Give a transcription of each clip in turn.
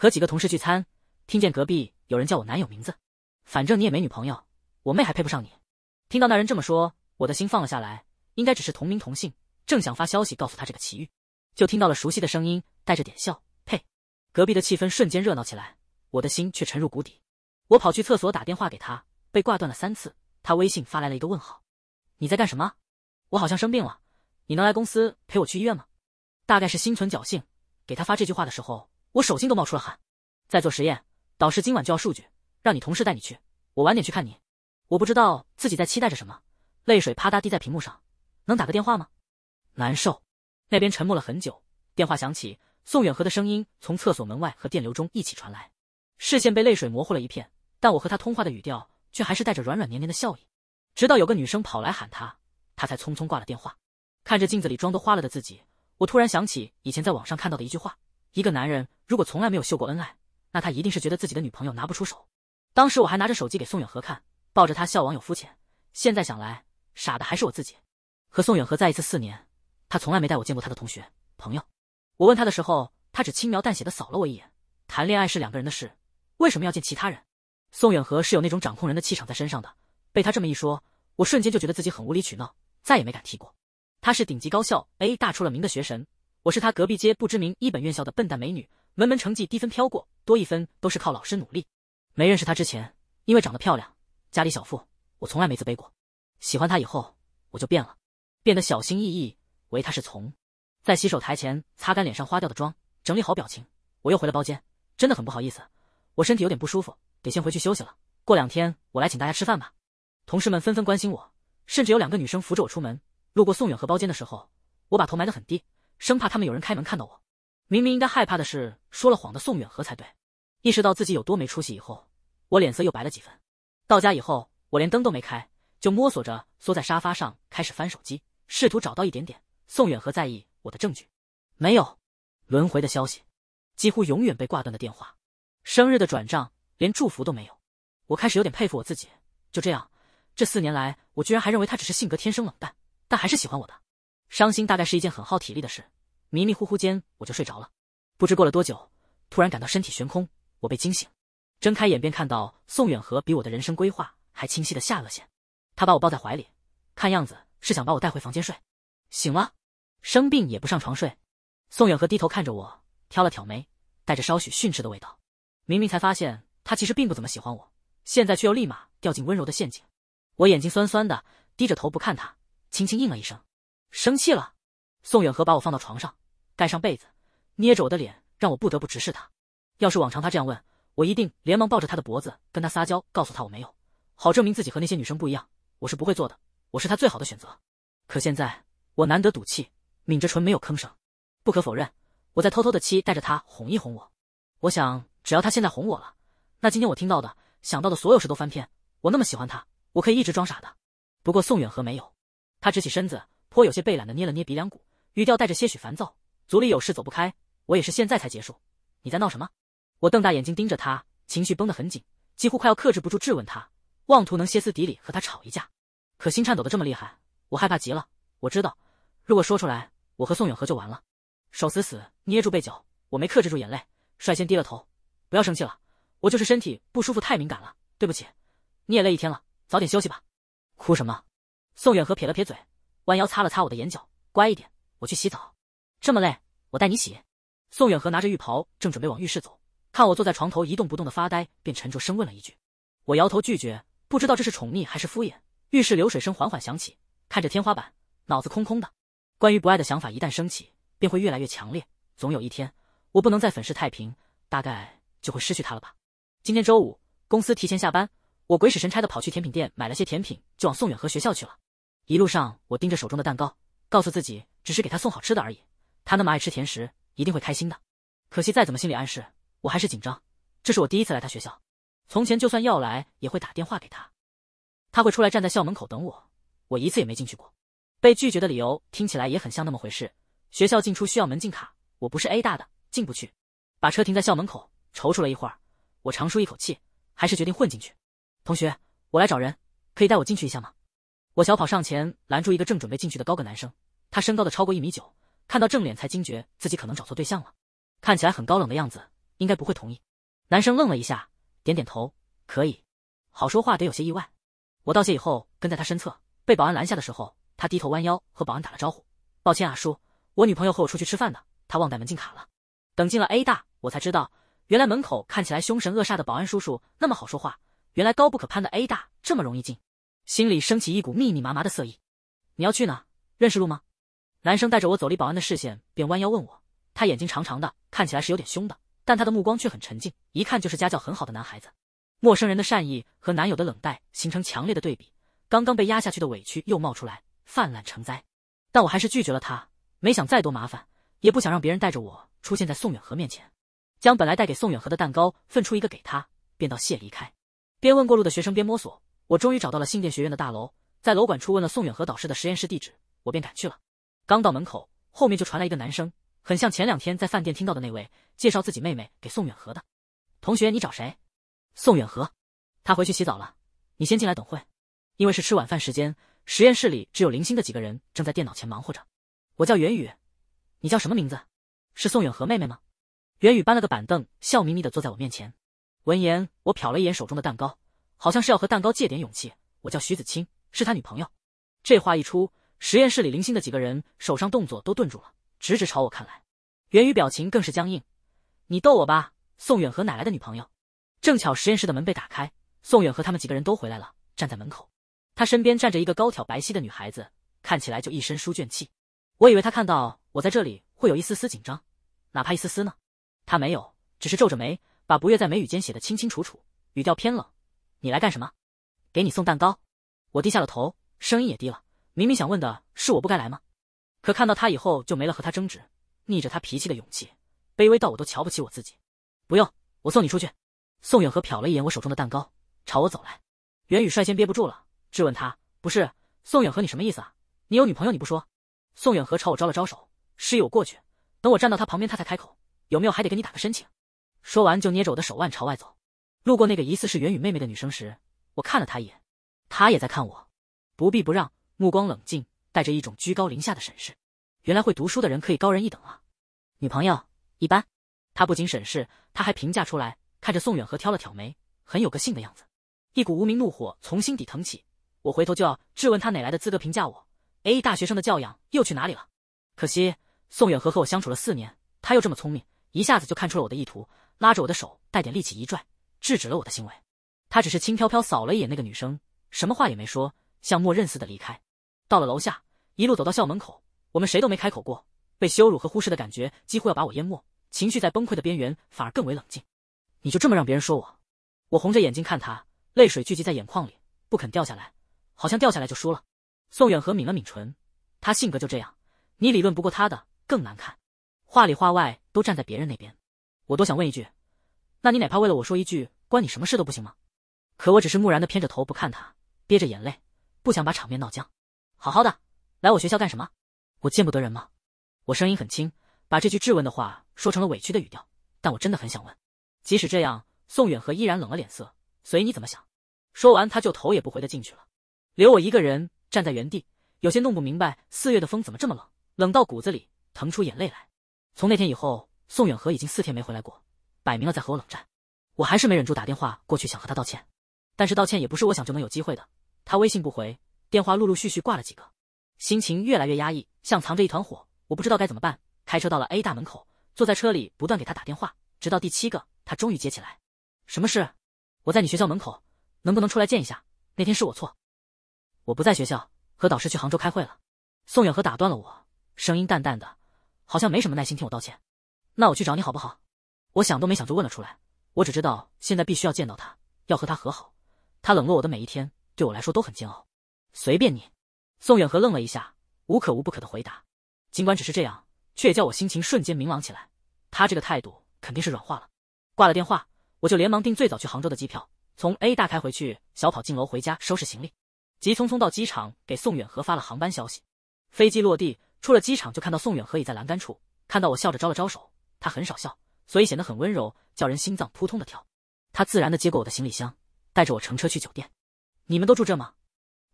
和几个同事聚餐，听见隔壁有人叫我男友名字，反正你也没女朋友，我妹还配不上你。听到那人这么说，我的心放了下来，应该只是同名同姓。正想发消息告诉他这个奇遇，就听到了熟悉的声音，带着点笑。呸！隔壁的气氛瞬间热闹起来，我的心却沉入谷底。我跑去厕所打电话给他，被挂断了三次。他微信发来了一个问号：“你在干什么？我好像生病了，你能来公司陪我去医院吗？”大概是心存侥幸，给他发这句话的时候。我手心都冒出了汗，在做实验，导师今晚就要数据，让你同事带你去。我晚点去看你。我不知道自己在期待着什么，泪水啪嗒滴在屏幕上。能打个电话吗？难受。那边沉默了很久，电话响起，宋远和的声音从厕所门外和电流中一起传来。视线被泪水模糊了一片，但我和他通话的语调却还是带着软软黏黏的笑意。直到有个女生跑来喊他，他才匆匆挂了电话。看着镜子里妆都花了的自己，我突然想起以前在网上看到的一句话。一个男人如果从来没有秀过恩爱，那他一定是觉得自己的女朋友拿不出手。当时我还拿着手机给宋远河看，抱着他笑网友肤浅。现在想来，傻的还是我自己。和宋远河在一起四年，他从来没带我见过他的同学朋友。我问他的时候，他只轻描淡写的扫了我一眼。谈恋爱是两个人的事，为什么要见其他人？宋远河是有那种掌控人的气场在身上的，被他这么一说，我瞬间就觉得自己很无理取闹，再也没敢提过。他是顶级高校 A 大出了名的学神。我是他隔壁街不知名一本院校的笨蛋美女，门门成绩低分飘过，多一分都是靠老师努力。没认识他之前，因为长得漂亮，家里小富，我从来没自卑过。喜欢他以后，我就变了，变得小心翼翼，唯他是从。在洗手台前擦干脸上花掉的妆，整理好表情，我又回了包间。真的很不好意思，我身体有点不舒服，得先回去休息了。过两天我来请大家吃饭吧。同事们纷纷关心我，甚至有两个女生扶着我出门。路过宋远和包间的时候，我把头埋得很低。生怕他们有人开门看到我。明明应该害怕的是说了谎的宋远和才对。意识到自己有多没出息以后，我脸色又白了几分。到家以后，我连灯都没开，就摸索着缩在沙发上开始翻手机，试图找到一点点宋远和在意我的证据。没有轮回的消息，几乎永远被挂断的电话，生日的转账，连祝福都没有。我开始有点佩服我自己。就这样，这四年来，我居然还认为他只是性格天生冷淡，但还是喜欢我的。伤心大概是一件很耗体力的事。迷迷糊糊间我就睡着了，不知过了多久，突然感到身体悬空，我被惊醒，睁开眼便看到宋远和比我的人生规划还清晰的下颚线，他把我抱在怀里，看样子是想把我带回房间睡。醒了，生病也不上床睡。宋远和低头看着我，挑了挑眉，带着稍许训斥的味道。明明才发现他其实并不怎么喜欢我，现在却又立马掉进温柔的陷阱。我眼睛酸酸的，低着头不看他，轻轻应了一声。生气了？宋远和把我放到床上。盖上被子，捏着我的脸，让我不得不直视他。要是往常他这样问我，一定连忙抱着他的脖子跟他撒娇，告诉他我没有，好证明自己和那些女生不一样。我是不会做的，我是他最好的选择。可现在我难得赌气，抿着唇没有吭声。不可否认，我在偷偷的期待着他哄一哄我。我想，只要他现在哄我了，那今天我听到的、想到的所有事都翻篇。我那么喜欢他，我可以一直装傻的。不过宋远和没有，他直起身子，颇有些惫懒的捏了捏鼻梁骨，语调带着些许烦躁。组里有事走不开，我也是现在才结束。你在闹什么？我瞪大眼睛盯着他，情绪绷得很紧，几乎快要克制不住质问他，妄图能歇斯底里和他吵一架。可心颤抖的这么厉害，我害怕极了。我知道，如果说出来，我和宋远河就完了。手死死捏住被角，我没克制住眼泪，率先低了头。不要生气了，我就是身体不舒服，太敏感了，对不起。你也累一天了，早点休息吧。哭什么？宋远河撇了撇嘴，弯腰擦了擦我的眼角，乖一点，我去洗澡。这么累，我带你洗。宋远和拿着浴袍正准备往浴室走，看我坐在床头一动不动的发呆，便沉着声问了一句。我摇头拒绝，不知道这是宠溺还是敷衍。浴室流水声缓缓响起，看着天花板，脑子空空的。关于不爱的想法一旦升起，便会越来越强烈。总有一天，我不能再粉饰太平，大概就会失去他了吧。今天周五，公司提前下班，我鬼使神差的跑去甜品店买了些甜品，就往宋远和学校去了。一路上，我盯着手中的蛋糕，告诉自己只是给他送好吃的而已。他那么爱吃甜食，一定会开心的。可惜再怎么心理暗示，我还是紧张。这是我第一次来他学校，从前就算要来，也会打电话给他，他会出来站在校门口等我。我一次也没进去过。被拒绝的理由听起来也很像那么回事：学校进出需要门禁卡，我不是 A 大的，进不去。把车停在校门口，踌躇了一会儿，我长舒一口气，还是决定混进去。同学，我来找人，可以带我进去一下吗？我小跑上前拦住一个正准备进去的高个男生，他身高的超过一米九。看到正脸才惊觉自己可能找错对象了，看起来很高冷的样子，应该不会同意。男生愣了一下，点点头，可以。好说话得有些意外。我道谢以后跟在他身侧，被保安拦下的时候，他低头弯腰和保安打了招呼：“抱歉啊，叔，我女朋友和我出去吃饭的，她忘带门禁卡了。”等进了 A 大，我才知道，原来门口看起来凶神恶煞的保安叔叔那么好说话，原来高不可攀的 A 大这么容易进，心里升起一股密密麻麻的色意。你要去哪？认识路吗？男生带着我走离保安的视线，便弯腰问我。他眼睛长长的，看起来是有点凶的，但他的目光却很沉静，一看就是家教很好的男孩子。陌生人的善意和男友的冷淡形成强烈的对比，刚刚被压下去的委屈又冒出来，泛滥成灾。但我还是拒绝了他，没想再多麻烦，也不想让别人带着我出现在宋远和面前。将本来带给宋远和的蛋糕分出一个给他，便道谢离开。边问过路的学生边摸索，我终于找到了信电学院的大楼，在楼管处问了宋远和导师的实验室地址，我便赶去了。刚到门口，后面就传来一个男生，很像前两天在饭店听到的那位，介绍自己妹妹给宋远和的。同学，你找谁？宋远和，他回去洗澡了，你先进来等会。因为是吃晚饭时间，实验室里只有零星的几个人正在电脑前忙活着。我叫袁宇，你叫什么名字？是宋远和妹妹吗？袁宇搬了个板凳，笑眯眯的坐在我面前。闻言，我瞟了一眼手中的蛋糕，好像是要和蛋糕借点勇气。我叫徐子清，是他女朋友。这话一出。实验室里零星的几个人手上动作都顿住了，直直朝我看来，袁于表情更是僵硬。你逗我吧，宋远和哪来的女朋友？正巧实验室的门被打开，宋远和他们几个人都回来了，站在门口。他身边站着一个高挑白皙的女孩子，看起来就一身书卷气。我以为他看到我在这里会有一丝丝紧张，哪怕一丝丝呢？他没有，只是皱着眉，把不悦在眉宇间写的清清楚楚，语调偏冷。你来干什么？给你送蛋糕。我低下了头，声音也低了。明明想问的是我不该来吗？可看到他以后就没了和他争执、逆着他脾气的勇气，卑微到我都瞧不起我自己。不用，我送你出去。宋远和瞟了一眼我手中的蛋糕，朝我走来。袁宇率先憋不住了，质问他：“不是，宋远和，你什么意思啊？你有女朋友你不说？”宋远和朝我招了招手，示意我过去。等我站到他旁边，他才开口：“有没有还得跟你打个申请。”说完就捏着我的手腕朝外走。路过那个疑似是袁宇妹妹的女生时，我看了她一眼，她也在看我。不必不让。目光冷静，带着一种居高临下的审视。原来会读书的人可以高人一等啊！女朋友一般，他不仅审视，他还评价出来。看着宋远和挑了挑眉，很有个性的样子。一股无名怒火从心底腾起，我回头就要质问他哪来的资格评价我？A 大学生的教养又去哪里了？可惜宋远和和我相处了四年，他又这么聪明，一下子就看出了我的意图，拉着我的手带点力气一拽，制止了我的行为。他只是轻飘飘扫了一眼那个女生，什么话也没说，像默认似的离开。到了楼下，一路走到校门口，我们谁都没开口过。被羞辱和忽视的感觉几乎要把我淹没，情绪在崩溃的边缘，反而更为冷静。你就这么让别人说我？我红着眼睛看他，泪水聚集在眼眶里，不肯掉下来，好像掉下来就输了。宋远和抿了抿唇，他性格就这样，你理论不过他的，更难看。话里话外都站在别人那边。我多想问一句，那你哪怕为了我说一句，关你什么事都不行吗？可我只是木然的偏着头不看他，憋着眼泪，不想把场面闹僵。好好的，来我学校干什么？我见不得人吗？我声音很轻，把这句质问的话说成了委屈的语调。但我真的很想问，即使这样，宋远和依然冷了脸色，随你怎么想。说完，他就头也不回的进去了，留我一个人站在原地，有些弄不明白四月的风怎么这么冷，冷到骨子里，疼出眼泪来。从那天以后，宋远和已经四天没回来过，摆明了在和我冷战。我还是没忍住打电话过去想和他道歉，但是道歉也不是我想就能有机会的，他微信不回。电话陆陆续续挂了几个，心情越来越压抑，像藏着一团火，我不知道该怎么办。开车到了 A 大门口，坐在车里不断给他打电话，直到第七个，他终于接起来。什么事？我在你学校门口，能不能出来见一下？那天是我错，我不在学校，和导师去杭州开会了。宋远和打断了我，声音淡淡的，好像没什么耐心听我道歉。那我去找你好不好？我想都没想就问了出来。我只知道现在必须要见到他，要和他和好。他冷落我的每一天，对我来说都很煎熬。随便你，宋远和愣了一下，无可无不可的回答。尽管只是这样，却也叫我心情瞬间明朗起来。他这个态度肯定是软化了。挂了电话，我就连忙订最早去杭州的机票，从 A 大开回去，小跑进楼回家收拾行李，急匆匆到机场给宋远和发了航班消息。飞机落地，出了机场就看到宋远和已在栏杆处，看到我笑着招了招手。他很少笑，所以显得很温柔，叫人心脏扑通的跳。他自然的接过我的行李箱，带着我乘车去酒店。你们都住这吗？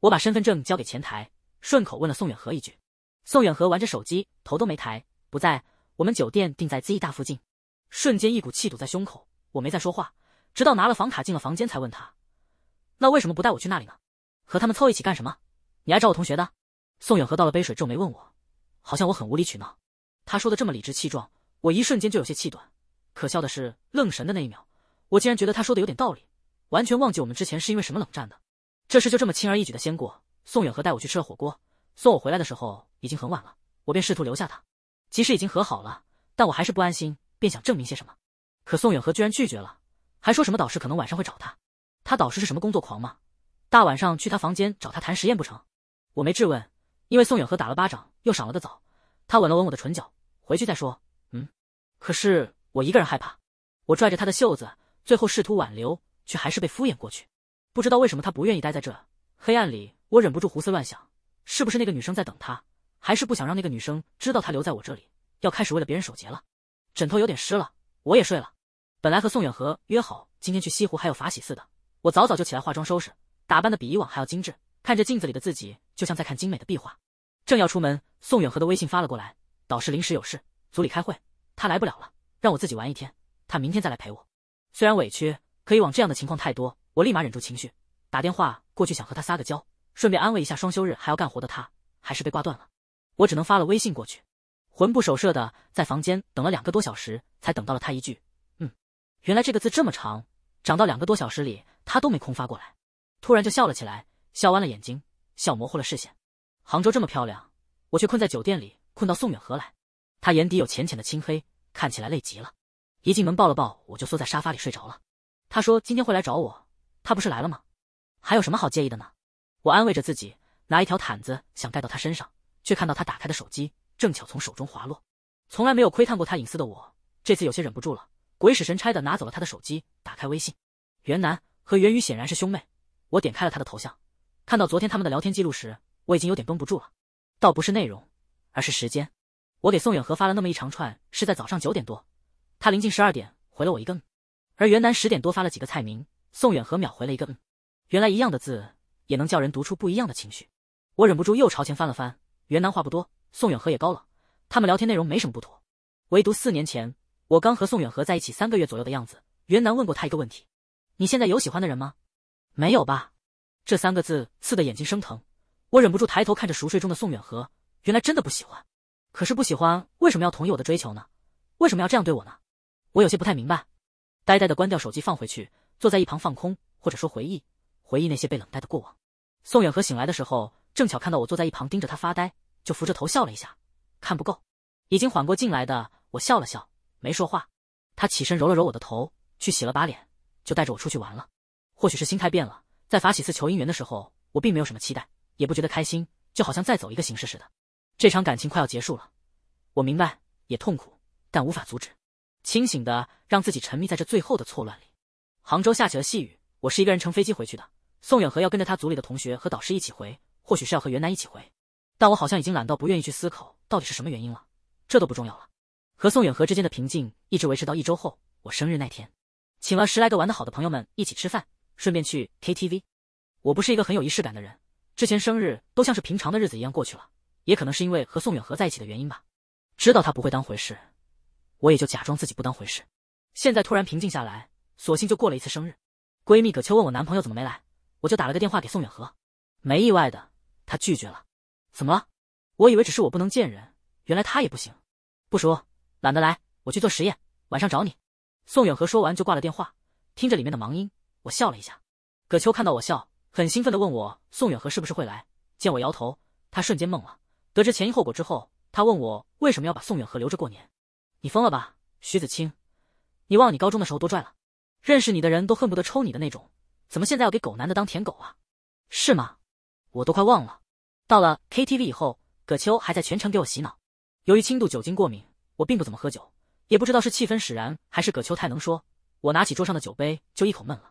我把身份证交给前台，顺口问了宋远河一句。宋远河玩着手机，头都没抬，不在。我们酒店定在 Z 大附近。瞬间一股气堵在胸口，我没再说话，直到拿了房卡进了房间才问他，那为什么不带我去那里呢？和他们凑一起干什么？你来找我同学的？宋远河倒了杯水，皱眉问我，好像我很无理取闹。他说的这么理直气壮，我一瞬间就有些气短。可笑的是，愣神的那一秒，我竟然觉得他说的有点道理，完全忘记我们之前是因为什么冷战的。这事就这么轻而易举的先过。宋远和带我去吃了火锅，送我回来的时候已经很晚了，我便试图留下他。即使已经和好了，但我还是不安心，便想证明些什么。可宋远和居然拒绝了，还说什么导师可能晚上会找他。他导师是什么工作狂吗？大晚上去他房间找他谈实验不成？我没质问，因为宋远和打了巴掌又赏了个枣，他吻了吻我的唇角，回去再说。嗯，可是我一个人害怕，我拽着他的袖子，最后试图挽留，却还是被敷衍过去。不知道为什么他不愿意待在这黑暗里，我忍不住胡思乱想，是不是那个女生在等他，还是不想让那个女生知道他留在我这里，要开始为了别人守节了？枕头有点湿了，我也睡了。本来和宋远和约好今天去西湖还有法喜寺的，我早早就起来化妆收拾，打扮的比以往还要精致，看着镜子里的自己就像在看精美的壁画。正要出门，宋远和的微信发了过来，导师临时有事，组里开会，他来不了了，让我自己玩一天，他明天再来陪我。虽然委屈，可以往这样的情况太多。我立马忍住情绪，打电话过去想和他撒个娇，顺便安慰一下双休日还要干活的他，还是被挂断了。我只能发了微信过去，魂不守舍的在房间等了两个多小时，才等到了他一句“嗯”。原来这个字这么长，长到两个多小时里他都没空发过来。突然就笑了起来，笑弯了眼睛，笑模糊了视线。杭州这么漂亮，我却困在酒店里，困到宋远河来。他眼底有浅浅的青黑，看起来累极了。一进门抱了抱我就缩在沙发里睡着了。他说今天会来找我。他不是来了吗？还有什么好介意的呢？我安慰着自己，拿一条毯子想盖到他身上，却看到他打开的手机正巧从手中滑落。从来没有窥探过他隐私的我，这次有些忍不住了，鬼使神差的拿走了他的手机，打开微信。袁楠和袁宇显然是兄妹，我点开了他的头像，看到昨天他们的聊天记录时，我已经有点绷不住了。倒不是内容，而是时间。我给宋远和发了那么一长串，是在早上九点多，他临近十二点回了我一个，而袁楠十点多发了几个菜名。宋远和秒回了一个嗯，原来一样的字也能叫人读出不一样的情绪。我忍不住又朝前翻了翻。袁楠话不多，宋远和也高冷，他们聊天内容没什么不妥，唯独四年前我刚和宋远和在一起三个月左右的样子，袁楠问过他一个问题：“你现在有喜欢的人吗？”“没有吧。”这三个字刺得眼睛生疼，我忍不住抬头看着熟睡中的宋远和，原来真的不喜欢。可是不喜欢，为什么要同意我的追求呢？为什么要这样对我呢？我有些不太明白，呆呆的关掉手机放回去。坐在一旁放空，或者说回忆，回忆那些被冷淡的过往。宋远和醒来的时候，正巧看到我坐在一旁盯着他发呆，就扶着头笑了一下。看不够，已经缓过劲来的我笑了笑，没说话。他起身揉了揉我的头，去洗了把脸，就带着我出去玩了。或许是心态变了，在法喜寺求姻缘的时候，我并没有什么期待，也不觉得开心，就好像再走一个形式似的。这场感情快要结束了，我明白，也痛苦，但无法阻止。清醒的让自己沉迷在这最后的错乱里。杭州下起了细雨，我是一个人乘飞机回去的。宋远和要跟着他组里的同学和导师一起回，或许是要和袁南一起回。但我好像已经懒到不愿意去思考到底是什么原因了，这都不重要了。和宋远和之间的平静一直维持到一周后，我生日那天，请了十来个玩得好的朋友们一起吃饭，顺便去 KTV。我不是一个很有仪式感的人，之前生日都像是平常的日子一样过去了。也可能是因为和宋远和在一起的原因吧，知道他不会当回事，我也就假装自己不当回事。现在突然平静下来。索性就过了一次生日，闺蜜葛秋问我男朋友怎么没来，我就打了个电话给宋远和，没意外的，他拒绝了。怎么了？我以为只是我不能见人，原来他也不行。不熟，懒得来，我去做实验，晚上找你。宋远和说完就挂了电话，听着里面的忙音，我笑了一下。葛秋看到我笑，很兴奋的问我宋远和是不是会来，见我摇头，他瞬间懵了。得知前因后果之后，他问我为什么要把宋远和留着过年。你疯了吧，徐子清，你忘了你高中的时候多拽了？认识你的人都恨不得抽你的那种，怎么现在要给狗男的当舔狗啊？是吗？我都快忘了。到了 KTV 以后，葛秋还在全程给我洗脑。由于轻度酒精过敏，我并不怎么喝酒，也不知道是气氛使然还是葛秋太能说，我拿起桌上的酒杯就一口闷了。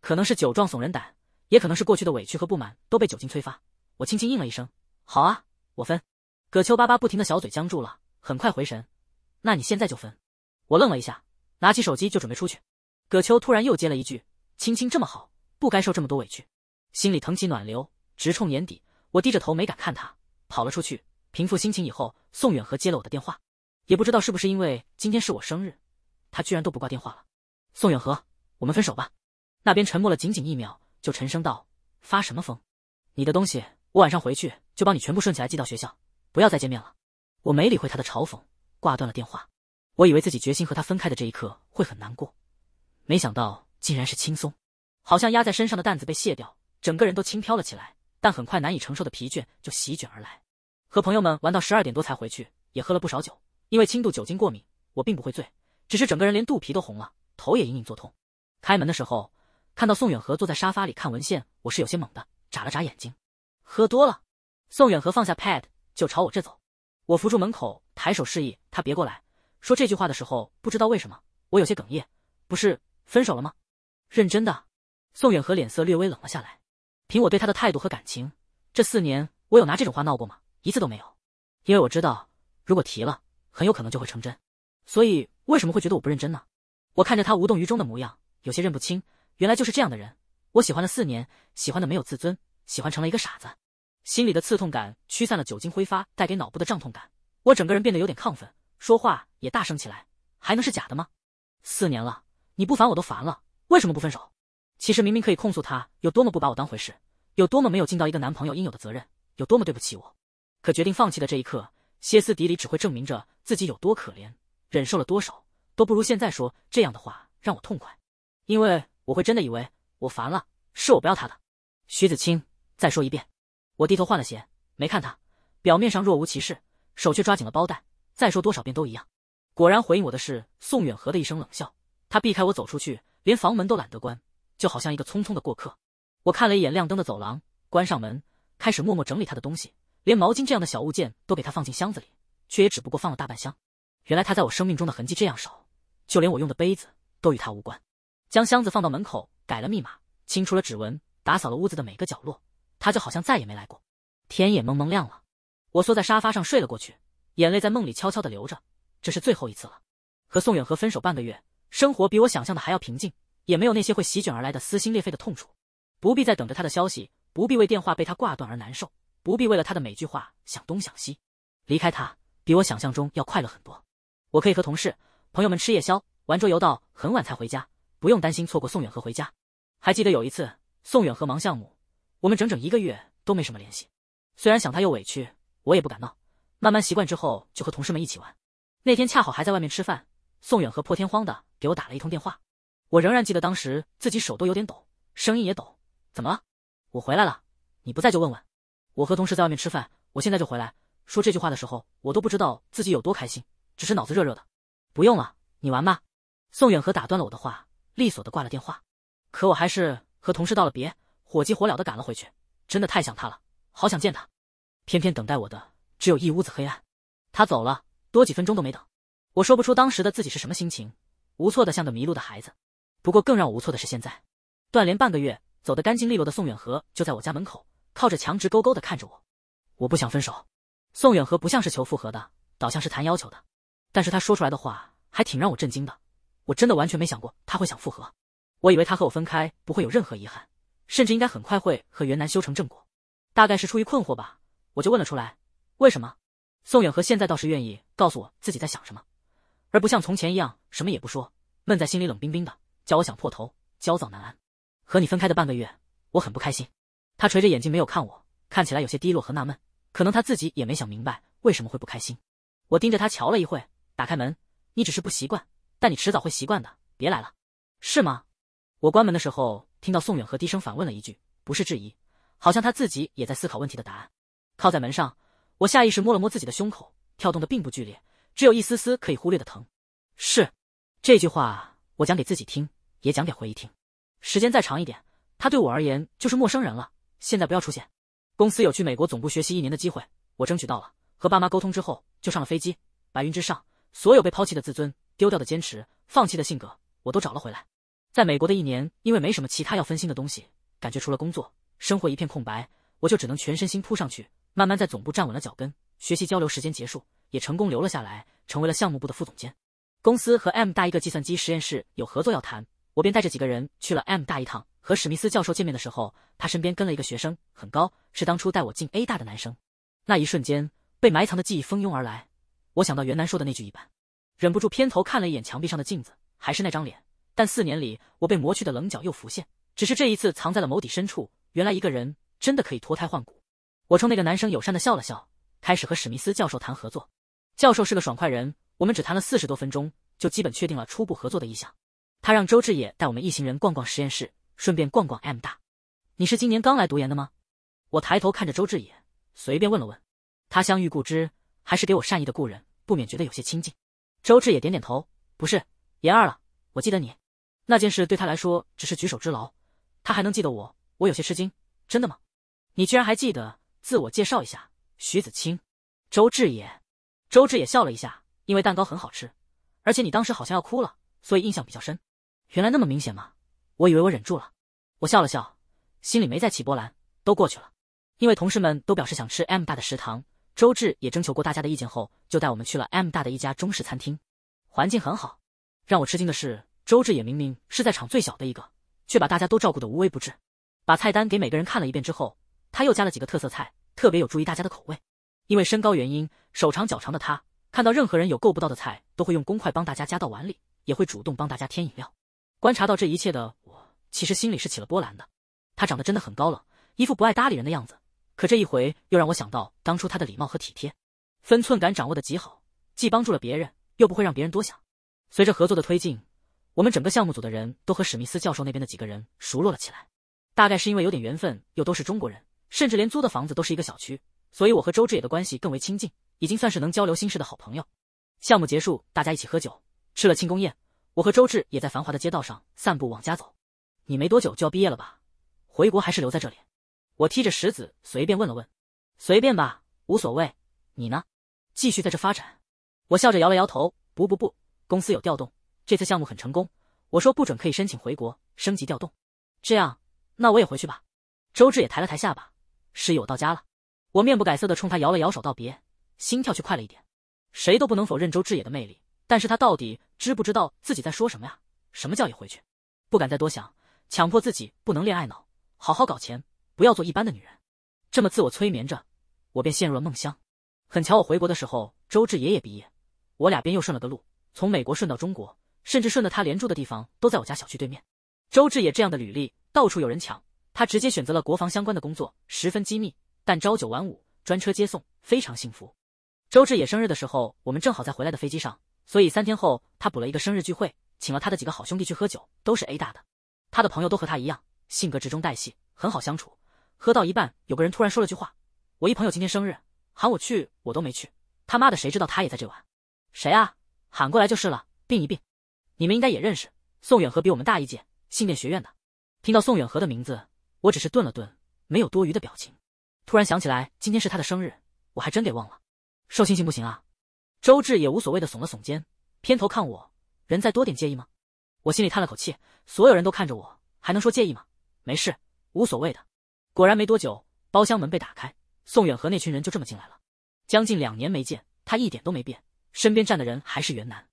可能是酒壮怂人胆，也可能是过去的委屈和不满都被酒精催发。我轻轻应了一声：“好啊，我分。”葛秋巴巴不停的小嘴僵住了，很快回神：“那你现在就分。”我愣了一下，拿起手机就准备出去。葛秋突然又接了一句：“青青这么好，不该受这么多委屈。”心里腾起暖流，直冲眼底。我低着头，没敢看他，跑了出去。平复心情以后，宋远和接了我的电话。也不知道是不是因为今天是我生日，他居然都不挂电话了。宋远和，我们分手吧。那边沉默了仅仅一秒，就沉声道：“发什么疯？你的东西，我晚上回去就帮你全部顺起来，寄到学校。不要再见面了。”我没理会他的嘲讽，挂断了电话。我以为自己决心和他分开的这一刻会很难过。没想到竟然是轻松，好像压在身上的担子被卸掉，整个人都轻飘了起来。但很快难以承受的疲倦就席卷而来。和朋友们玩到十二点多才回去，也喝了不少酒。因为轻度酒精过敏，我并不会醉，只是整个人连肚皮都红了，头也隐隐作痛。开门的时候，看到宋远和坐在沙发里看文献，我是有些懵的，眨了眨眼睛。喝多了，宋远和放下 pad 就朝我这走。我扶住门口，抬手示意他别过来。说这句话的时候，不知道为什么我有些哽咽。不是。分手了吗？认真的，宋远和脸色略微冷了下来。凭我对他的态度和感情，这四年我有拿这种话闹过吗？一次都没有。因为我知道，如果提了，很有可能就会成真。所以为什么会觉得我不认真呢？我看着他无动于衷的模样，有些认不清，原来就是这样的人。我喜欢了四年，喜欢的没有自尊，喜欢成了一个傻子。心里的刺痛感驱散了酒精挥发带给脑部的胀痛感，我整个人变得有点亢奋，说话也大声起来。还能是假的吗？四年了。你不烦我都烦了，为什么不分手？其实明明可以控诉他有多么不把我当回事，有多么没有尽到一个男朋友应有的责任，有多么对不起我。可决定放弃的这一刻，歇斯底里只会证明着自己有多可怜，忍受了多少都不如现在说这样的话让我痛快，因为我会真的以为我烦了，是我不要他的。徐子清，再说一遍。我低头换了鞋，没看他，表面上若无其事，手却抓紧了包带。再说多少遍都一样。果然回应我的是宋远和的一声冷笑。他避开我走出去，连房门都懒得关，就好像一个匆匆的过客。我看了一眼亮灯的走廊，关上门，开始默默整理他的东西，连毛巾这样的小物件都给他放进箱子里，却也只不过放了大半箱。原来他在我生命中的痕迹这样少，就连我用的杯子都与他无关。将箱子放到门口，改了密码，清除了指纹，打扫了屋子的每个角落，他就好像再也没来过。天也蒙蒙亮了，我缩在沙发上睡了过去，眼泪在梦里悄悄地流着。这是最后一次了，和宋远和分手半个月。生活比我想象的还要平静，也没有那些会席卷而来的撕心裂肺的痛楚。不必再等着他的消息，不必为电话被他挂断而难受，不必为了他的每句话想东想西。离开他比我想象中要快乐很多。我可以和同事、朋友们吃夜宵，玩桌游到很晚才回家，不用担心错过宋远和回家。还记得有一次宋远和忙项目，我们整整一个月都没什么联系。虽然想他又委屈，我也不敢闹。慢慢习惯之后，就和同事们一起玩。那天恰好还在外面吃饭。宋远和破天荒的给我打了一通电话，我仍然记得当时自己手都有点抖，声音也抖。怎么了？我回来了，你不在就问问。我和同事在外面吃饭，我现在就回来。说这句话的时候，我都不知道自己有多开心，只是脑子热热的。不用了，你玩吧。宋远和打断了我的话，利索的挂了电话。可我还是和同事道了别，火急火燎的赶了回去。真的太想他了，好想见他，偏偏等待我的只有一屋子黑暗。他走了，多几分钟都没等。我说不出当时的自己是什么心情，无措的像个迷路的孩子。不过更让我无措的是，现在断联半个月，走得干净利落的宋远和就在我家门口，靠着墙直勾勾的看着我。我不想分手。宋远和不像是求复合的，倒像是谈要求的。但是他说出来的话还挺让我震惊的。我真的完全没想过他会想复合。我以为他和我分开不会有任何遗憾，甚至应该很快会和袁楠修成正果。大概是出于困惑吧，我就问了出来：为什么？宋远和现在倒是愿意告诉我自己在想什么。而不像从前一样什么也不说，闷在心里冷冰冰的，叫我想破头，焦躁难安。和你分开的半个月，我很不开心。他垂着眼睛没有看我，看起来有些低落和纳闷，可能他自己也没想明白为什么会不开心。我盯着他瞧了一会，打开门。你只是不习惯，但你迟早会习惯的。别来了，是吗？我关门的时候，听到宋远和低声反问了一句，不是质疑，好像他自己也在思考问题的答案。靠在门上，我下意识摸了摸自己的胸口，跳动的并不剧烈。只有一丝丝可以忽略的疼，是这句话我讲给自己听，也讲给回忆听。时间再长一点，他对我而言就是陌生人了。现在不要出现。公司有去美国总部学习一年的机会，我争取到了。和爸妈沟通之后，就上了飞机。白云之上，所有被抛弃的自尊、丢掉的坚持、放弃的性格，我都找了回来。在美国的一年，因为没什么其他要分心的东西，感觉除了工作，生活一片空白，我就只能全身心扑上去，慢慢在总部站稳了脚跟。学习交流时间结束。也成功留了下来，成为了项目部的副总监。公司和 M 大一个计算机实验室有合作要谈，我便带着几个人去了 M 大一趟。和史密斯教授见面的时候，他身边跟了一个学生，很高，是当初带我进 A 大的男生。那一瞬间，被埋藏的记忆蜂拥而来。我想到袁南说的那句一般，忍不住偏头看了一眼墙壁上的镜子，还是那张脸，但四年里我被磨去的棱角又浮现，只是这一次藏在了眸底深处。原来一个人真的可以脱胎换骨。我冲那个男生友善的笑了笑，开始和史密斯教授谈合作。教授是个爽快人，我们只谈了四十多分钟，就基本确定了初步合作的意向。他让周志野带我们一行人逛逛实验室，顺便逛逛 M 大。你是今年刚来读研的吗？我抬头看着周志野，随便问了问。他相遇故知，还是给我善意的故人，不免觉得有些亲近。周志野点点头，不是，研二了。我记得你那件事对他来说只是举手之劳，他还能记得我，我有些吃惊。真的吗？你居然还记得？自我介绍一下，徐子清，周志野。周志也笑了一下，因为蛋糕很好吃，而且你当时好像要哭了，所以印象比较深。原来那么明显吗？我以为我忍住了。我笑了笑，心里没再起波澜，都过去了。因为同事们都表示想吃 M 大的食堂，周志也征求过大家的意见后，就带我们去了 M 大的一家中式餐厅，环境很好。让我吃惊的是，周志也明明是在场最小的一个，却把大家都照顾的无微不至。把菜单给每个人看了一遍之后，他又加了几个特色菜，特别有助于大家的口味。因为身高原因，手长脚长的他，看到任何人有够不到的菜，都会用公筷帮大家夹到碗里，也会主动帮大家添饮料。观察到这一切的我，其实心里是起了波澜的。他长得真的很高冷，一副不爱搭理人的样子，可这一回又让我想到当初他的礼貌和体贴，分寸感掌握的极好，既帮助了别人，又不会让别人多想。随着合作的推进，我们整个项目组的人都和史密斯教授那边的几个人熟络了起来，大概是因为有点缘分，又都是中国人，甚至连租的房子都是一个小区。所以我和周志野的关系更为亲近，已经算是能交流心事的好朋友。项目结束，大家一起喝酒，吃了庆功宴。我和周志也在繁华的街道上散步往家走。你没多久就要毕业了吧？回国还是留在这里？我踢着石子，随便问了问。随便吧，无所谓。你呢？继续在这发展？我笑着摇了摇头。不不不，公司有调动。这次项目很成功，我说不准可以申请回国升级调动。这样，那我也回去吧。周志也抬了抬下巴，示意我到家了。我面不改色地冲他摇了摇手道别，心跳却快了一点。谁都不能否认周志野的魅力，但是他到底知不知道自己在说什么呀？什么叫也回去？不敢再多想，强迫自己不能恋爱脑，好好搞钱，不要做一般的女人。这么自我催眠着，我便陷入了梦乡。很巧，我回国的时候，周志野也毕业，我俩便又顺了个路，从美国顺到中国，甚至顺的他连住的地方都在我家小区对面。周志野这样的履历，到处有人抢，他直接选择了国防相关的工作，十分机密。但朝九晚五，专车接送，非常幸福。周志野生日的时候，我们正好在回来的飞机上，所以三天后他补了一个生日聚会，请了他的几个好兄弟去喝酒，都是 A 大的。他的朋友都和他一样，性格直中带戏，很好相处。喝到一半，有个人突然说了句话：“我一朋友今天生日，喊我去，我都没去。他妈的，谁知道他也在这玩？谁啊？喊过来就是了，病一病。你们应该也认识宋远和，比我们大一届，信电学院的。听到宋远和的名字，我只是顿了顿，没有多余的表情。”突然想起来，今天是他的生日，我还真给忘了。寿星星不行啊！周志也无所谓的耸了耸肩，偏头看我，人再多点介意吗？我心里叹了口气，所有人都看着我，还能说介意吗？没事，无所谓的。果然没多久，包厢门被打开，宋远和那群人就这么进来了。将近两年没见，他一点都没变，身边站的人还是袁楠。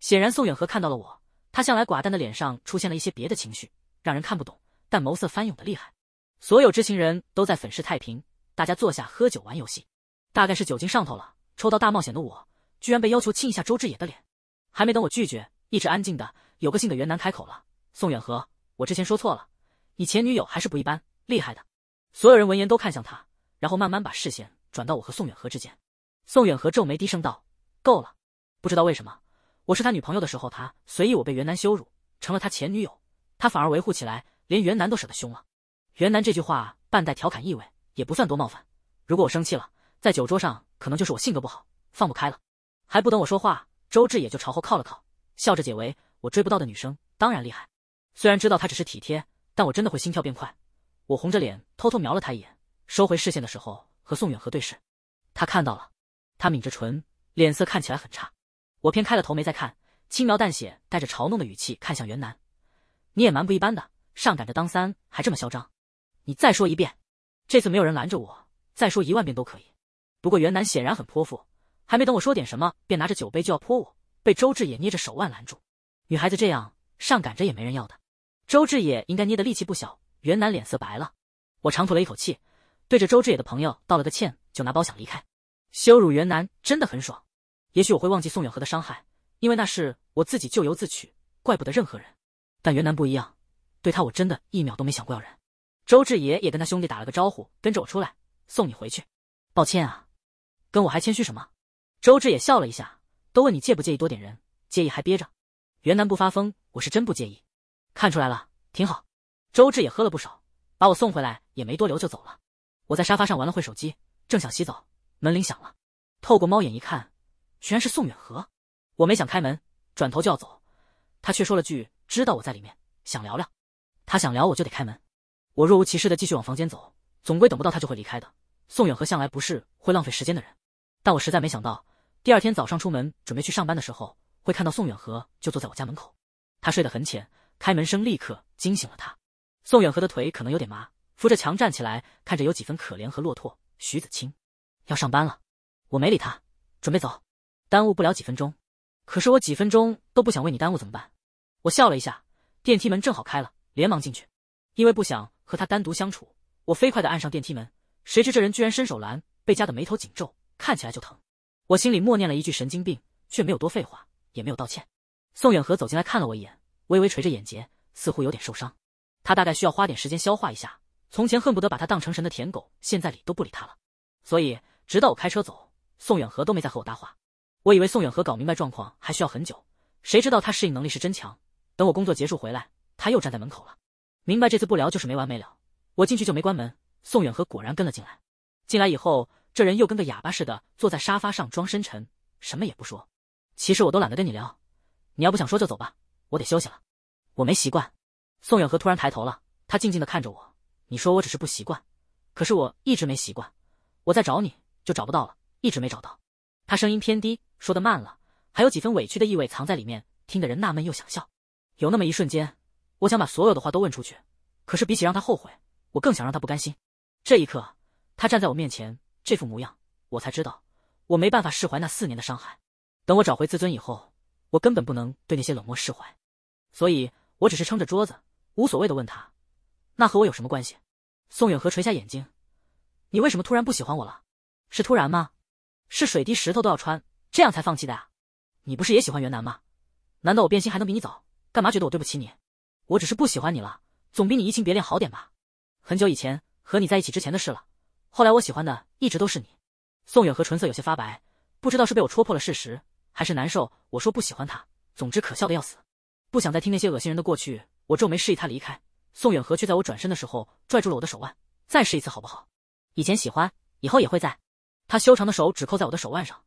显然宋远和看到了我，他向来寡淡的脸上出现了一些别的情绪，让人看不懂，但眸色翻涌的厉害。所有知情人都在粉饰太平。大家坐下喝酒玩游戏，大概是酒精上头了。抽到大冒险的我，居然被要求亲一下周志野的脸。还没等我拒绝，一直安静的有个姓的袁男开口了：“宋远和，我之前说错了，你前女友还是不一般，厉害的。”所有人闻言都看向他，然后慢慢把视线转到我和宋远和之间。宋远和皱眉低声道：“够了。”不知道为什么，我是他女朋友的时候，他随意我被袁男羞辱，成了他前女友，他反而维护起来，连袁男都舍得凶了。袁男这句话半带调侃意味。也不算多冒犯，如果我生气了，在酒桌上可能就是我性格不好，放不开了。还不等我说话，周志也就朝后靠了靠，笑着解围。我追不到的女生当然厉害，虽然知道他只是体贴，但我真的会心跳变快。我红着脸偷偷瞄了他一眼，收回视线的时候和宋远和对视，他看到了。他抿着唇，脸色看起来很差。我偏开了头，没再看，轻描淡写带着嘲弄的语气看向袁南：“你也蛮不一般的，上赶着当三还这么嚣张。你再说一遍。”这次没有人拦着我，再说一万遍都可以。不过袁楠显然很泼妇，还没等我说点什么，便拿着酒杯就要泼我，被周志野捏着手腕拦住。女孩子这样上赶着也没人要的。周志野应该捏的力气不小，袁楠脸色白了。我长吐了一口气，对着周志野的朋友道了个歉，就拿包想离开。羞辱袁楠真的很爽。也许我会忘记宋远和的伤害，因为那是我自己咎由自取，怪不得任何人。但袁楠不一样，对他我真的一秒都没想过要忍。周志野也跟他兄弟打了个招呼，跟着我出来送你回去。抱歉啊，跟我还谦虚什么？周志野笑了一下，都问你介不介意多点人，介意还憋着。袁南不发疯，我是真不介意。看出来了，挺好。周志野喝了不少，把我送回来也没多留就走了。我在沙发上玩了会手机，正想洗澡，门铃响了。透过猫眼一看，居然是宋远和。我没想开门，转头就要走，他却说了句：“知道我在里面，想聊聊。”他想聊，我就得开门。我若无其事的继续往房间走，总归等不到他就会离开的。宋远和向来不是会浪费时间的人，但我实在没想到，第二天早上出门准备去上班的时候，会看到宋远和就坐在我家门口。他睡得很浅，开门声立刻惊醒了他。宋远和的腿可能有点麻，扶着墙站起来，看着有几分可怜和落拓。徐子清，要上班了，我没理他，准备走，耽误不了几分钟。可是我几分钟都不想为你耽误，怎么办？我笑了一下，电梯门正好开了，连忙进去，因为不想。和他单独相处，我飞快的按上电梯门，谁知这人居然伸手拦，被夹的眉头紧皱，看起来就疼。我心里默念了一句神经病，却没有多废话，也没有道歉。宋远河走进来看了我一眼，微微垂着眼睫，似乎有点受伤。他大概需要花点时间消化一下，从前恨不得把他当成神的舔狗，现在理都不理他了。所以直到我开车走，宋远河都没再和我搭话。我以为宋远河搞明白状况还需要很久，谁知道他适应能力是真强，等我工作结束回来，他又站在门口了。明白这次不聊就是没完没了。我进去就没关门，宋远和果然跟了进来。进来以后，这人又跟个哑巴似的坐在沙发上装深沉，什么也不说。其实我都懒得跟你聊，你要不想说就走吧，我得休息了。我没习惯。宋远和突然抬头了，他静静的看着我。你说我只是不习惯，可是我一直没习惯。我在找你，就找不到了，一直没找到。他声音偏低，说的慢了，还有几分委屈的意味藏在里面，听得人纳闷又想笑。有那么一瞬间。我想把所有的话都问出去，可是比起让他后悔，我更想让他不甘心。这一刻，他站在我面前这副模样，我才知道，我没办法释怀那四年的伤害。等我找回自尊以后，我根本不能对那些冷漠释怀。所以我只是撑着桌子，无所谓的问他：“那和我有什么关系？”宋远河垂下眼睛：“你为什么突然不喜欢我了？是突然吗？是水滴石头都要穿，这样才放弃的啊？你不是也喜欢袁南吗？难道我变心还能比你早？干嘛觉得我对不起你？”我只是不喜欢你了，总比你移情别恋好点吧。很久以前和你在一起之前的事了，后来我喜欢的一直都是你。宋远和唇色有些发白，不知道是被我戳破了事实，还是难受。我说不喜欢他，总之可笑的要死。不想再听那些恶心人的过去，我皱眉示意他离开。宋远和却在我转身的时候拽住了我的手腕，再试一次好不好？以前喜欢，以后也会在。他修长的手指扣在我的手腕上，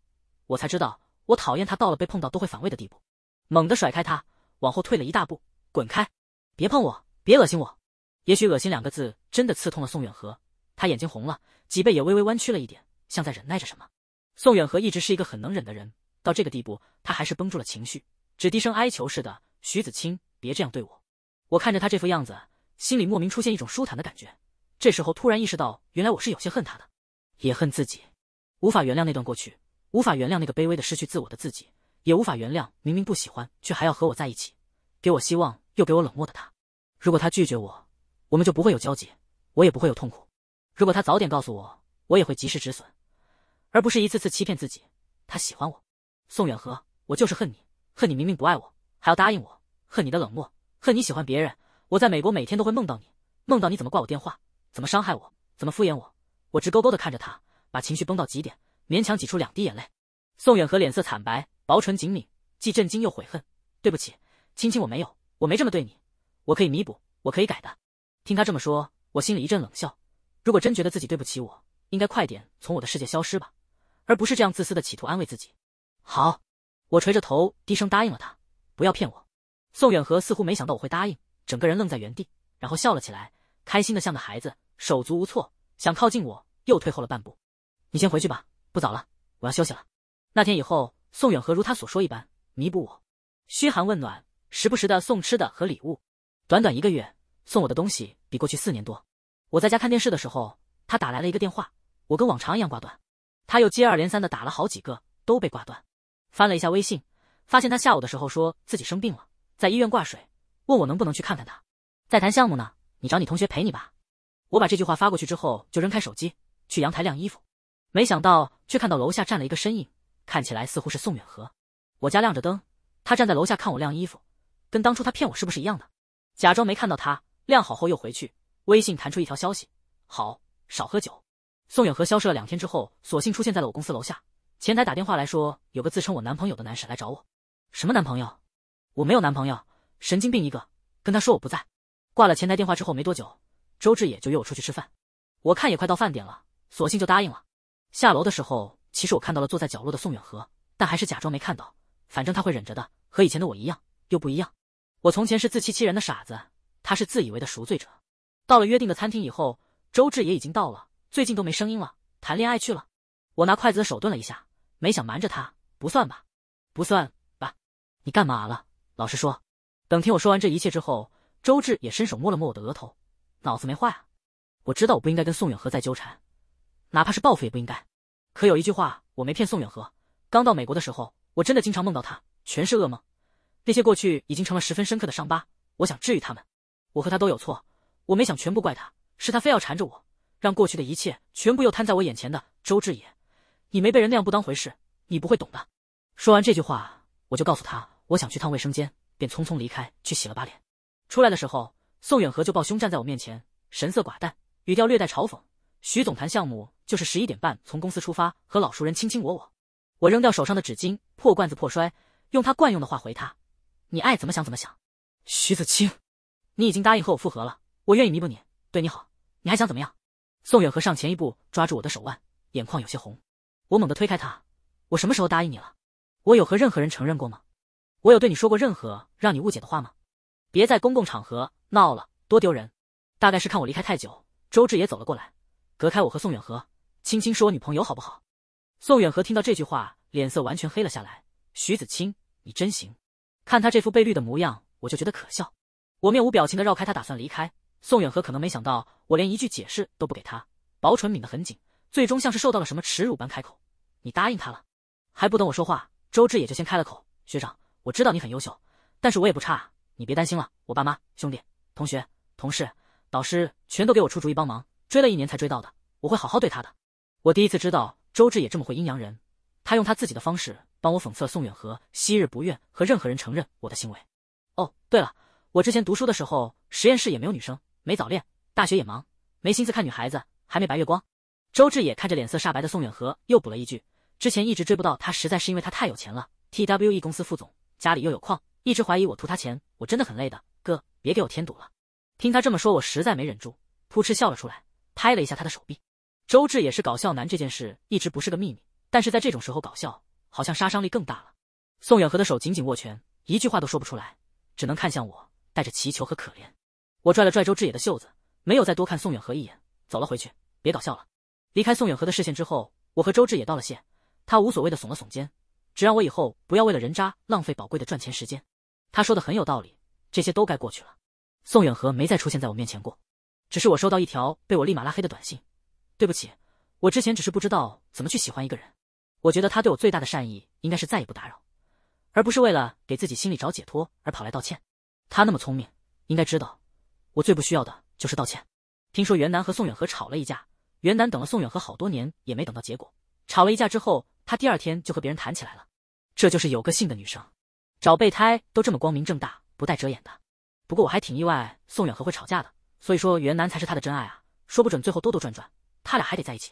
我才知道我讨厌他到了被碰到都会反胃的地步，猛地甩开他，往后退了一大步，滚开。别碰我，别恶心我。也许“恶心”两个字真的刺痛了宋远河，他眼睛红了，脊背也微微弯曲了一点，像在忍耐着什么。宋远河一直是一个很能忍的人，到这个地步，他还是绷住了情绪，只低声哀求似的：“徐子清，别这样对我。”我看着他这副样子，心里莫名出现一种舒坦的感觉。这时候突然意识到，原来我是有些恨他的，也恨自己，无法原谅那段过去，无法原谅那个卑微的失去自我的自己，也无法原谅明明不喜欢却还要和我在一起，给我希望。又给我冷漠的他。如果他拒绝我，我们就不会有交集，我也不会有痛苦。如果他早点告诉我，我也会及时止损，而不是一次次欺骗自己。他喜欢我，宋远河，我就是恨你，恨你明明不爱我还要答应我，恨你的冷漠，恨你喜欢别人。我在美国每天都会梦到你，梦到你怎么挂我电话，怎么伤害我，怎么敷衍我。我直勾勾的看着他，把情绪崩到极点，勉强挤出两滴眼泪。宋远河脸色惨白，薄唇紧抿，既震惊又悔恨。对不起，亲亲，我没有。我没这么对你，我可以弥补，我可以改的。听他这么说，我心里一阵冷笑。如果真觉得自己对不起我，应该快点从我的世界消失吧，而不是这样自私的企图安慰自己。好，我垂着头低声答应了他。不要骗我。宋远和似乎没想到我会答应，整个人愣在原地，然后笑了起来，开心的像个孩子，手足无措，想靠近我，又退后了半步。你先回去吧，不早了，我要休息了。那天以后，宋远和如他所说一般，弥补我，嘘寒问暖。时不时的送吃的和礼物，短短一个月送我的东西比过去四年多。我在家看电视的时候，他打来了一个电话，我跟往常一样挂断。他又接二连三的打了好几个，都被挂断。翻了一下微信，发现他下午的时候说自己生病了，在医院挂水，问我能不能去看看他。在谈项目呢，你找你同学陪你吧。我把这句话发过去之后，就扔开手机去阳台晾衣服。没想到却看到楼下站了一个身影，看起来似乎是宋远和。我家亮着灯，他站在楼下看我晾衣服。跟当初他骗我是不是一样的？假装没看到他晾好后又回去，微信弹出一条消息：好少喝酒。宋远和消失了两天之后，索性出现在了我公司楼下。前台打电话来说，有个自称我男朋友的男士来找我。什么男朋友？我没有男朋友，神经病一个。跟他说我不在。挂了前台电话之后没多久，周志野就约我出去吃饭。我看也快到饭点了，索性就答应了。下楼的时候，其实我看到了坐在角落的宋远和，但还是假装没看到。反正他会忍着的，和以前的我一样，又不一样。我从前是自欺欺人的傻子，他是自以为的赎罪者。到了约定的餐厅以后，周志也已经到了，最近都没声音了，谈恋爱去了。我拿筷子的手顿了一下，没想瞒着他，不算吧，不算吧。你干嘛了？老实说。等听我说完这一切之后，周志也伸手摸了摸我的额头，脑子没坏啊。我知道我不应该跟宋远和再纠缠，哪怕是报复也不应该。可有一句话，我没骗宋远和。刚到美国的时候，我真的经常梦到他，全是噩梦。那些过去已经成了十分深刻的伤疤，我想治愈他们。我和他都有错，我没想全部怪他，是他非要缠着我，让过去的一切全部又摊在我眼前的。周志野，你没被人那样不当回事，你不会懂的。说完这句话，我就告诉他我想去趟卫生间，便匆匆离开去洗了把脸。出来的时候，宋远河就抱胸站在我面前，神色寡淡，语调略带嘲讽。徐总谈项目就是十一点半从公司出发，和老熟人卿卿我我。我扔掉手上的纸巾，破罐子破摔，用他惯用的话回他。你爱怎么想怎么想，徐子清，你已经答应和我复合了，我愿意弥补你，对你好，你还想怎么样？宋远和上前一步，抓住我的手腕，眼眶有些红。我猛地推开他，我什么时候答应你了？我有和任何人承认过吗？我有对你说过任何让你误解的话吗？别在公共场合闹了，多丢人。大概是看我离开太久，周志也走了过来，隔开我和宋远和。青青是我女朋友，好不好？宋远和听到这句话，脸色完全黑了下来。徐子清，你真行。看他这副被绿的模样，我就觉得可笑。我面无表情的绕开他，打算离开。宋远和可能没想到我连一句解释都不给他，薄唇抿得很紧，最终像是受到了什么耻辱般开口：“你答应他了？”还不等我说话，周志也就先开了口：“学长，我知道你很优秀，但是我也不差。你别担心了，我爸妈、兄弟、同学、同事、导师全都给我出主意帮忙，追了一年才追到的。我会好好对他的。”我第一次知道周志也这么会阴阳人，他用他自己的方式。帮我讽刺宋远和昔日不愿和任何人承认我的行为。哦，对了，我之前读书的时候实验室也没有女生，没早恋，大学也忙，没心思看女孩子，还没白月光。周志也看着脸色煞白的宋远和，又补了一句：“之前一直追不到他，实在是因为他太有钱了，TWE 公司副总，家里又有矿，一直怀疑我图他钱。”我真的很累的，哥，别给我添堵了。听他这么说，我实在没忍住，扑哧笑了出来，拍了一下他的手臂。周志也是搞笑男，这件事一直不是个秘密，但是在这种时候搞笑。好像杀伤力更大了。宋远河的手紧紧握拳，一句话都说不出来，只能看向我，带着祈求和可怜。我拽了拽周志野的袖子，没有再多看宋远河一眼，走了回去。别搞笑了。离开宋远河的视线之后，我和周志野道了谢。他无所谓的耸了耸肩，只让我以后不要为了人渣浪费宝贵的赚钱时间。他说的很有道理，这些都该过去了。宋远河没再出现在我面前过，只是我收到一条被我立马拉黑的短信。对不起，我之前只是不知道怎么去喜欢一个人。我觉得他对我最大的善意应该是再也不打扰，而不是为了给自己心里找解脱而跑来道歉。他那么聪明，应该知道我最不需要的就是道歉。听说袁楠和宋远和吵了一架，袁楠等了宋远和好多年也没等到结果。吵了一架之后，他第二天就和别人谈起来了。这就是有个性的女生，找备胎都这么光明正大，不带遮掩的。不过我还挺意外，宋远和会吵架的，所以说袁楠才是他的真爱啊。说不准最后兜兜转转，他俩还得在一起。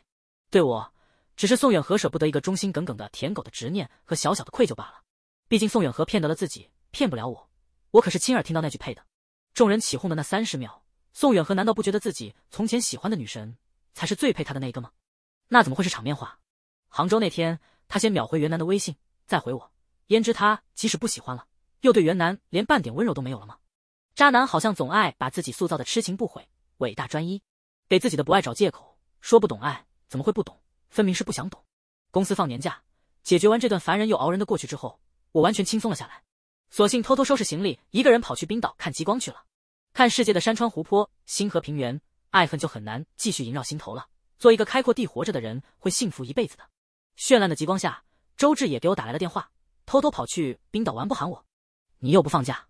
对我。只是宋远和舍不得一个忠心耿耿的舔狗的执念和小小的愧疚罢了。毕竟宋远和骗得了自己，骗不了我。我可是亲耳听到那句配的。众人起哄的那三十秒，宋远和难道不觉得自己从前喜欢的女神才是最配他的那一个吗？那怎么会是场面话？杭州那天，他先秒回袁南的微信，再回我。焉知他即使不喜欢了，又对袁南连半点温柔都没有了吗？渣男好像总爱把自己塑造的痴情不悔、伟大专一，给自己的不爱找借口，说不懂爱，怎么会不懂？分明是不想懂。公司放年假，解决完这段烦人又熬人的过去之后，我完全轻松了下来，索性偷偷收拾行李，一个人跑去冰岛看极光去了。看世界的山川湖泊、星河平原，爱恨就很难继续萦绕心头了。做一个开阔地活着的人，会幸福一辈子的。绚烂的极光下，周志也给我打来了电话，偷偷跑去冰岛玩不喊我，你又不放假，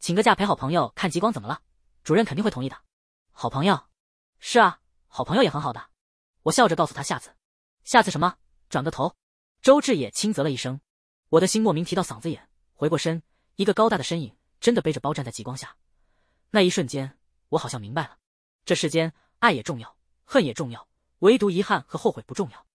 请个假陪好朋友看极光怎么了？主任肯定会同意的。好朋友，是啊，好朋友也很好的。我笑着告诉他，下次。下次什么？转个头，周志也轻啧了一声，我的心莫名提到嗓子眼。回过身，一个高大的身影真的背着包站在极光下。那一瞬间，我好像明白了，这世间爱也重要，恨也重要，唯独遗憾和后悔不重要。